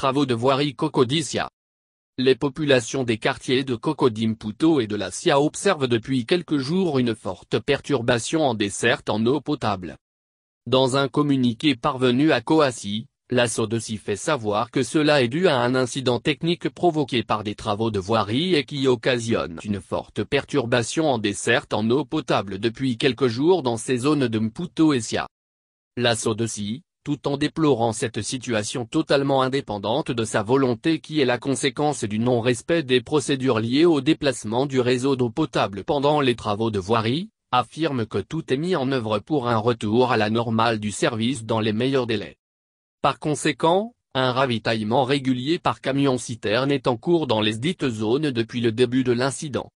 travaux de voirie Cocodicia. Les populations des quartiers de Cocodimputo et de la Sia observent depuis quelques jours une forte perturbation en desserte en eau potable. Dans un communiqué parvenu à Coassi, l'assaut de fait savoir que cela est dû à un incident technique provoqué par des travaux de voirie et qui occasionne une forte perturbation en desserte en eau potable depuis quelques jours dans ces zones de Mputo et Sia. L'assaut de tout en déplorant cette situation totalement indépendante de sa volonté qui est la conséquence du non-respect des procédures liées au déplacement du réseau d'eau potable pendant les travaux de voirie, affirme que tout est mis en œuvre pour un retour à la normale du service dans les meilleurs délais. Par conséquent, un ravitaillement régulier par camion-citerne est en cours dans les dites zones depuis le début de l'incident.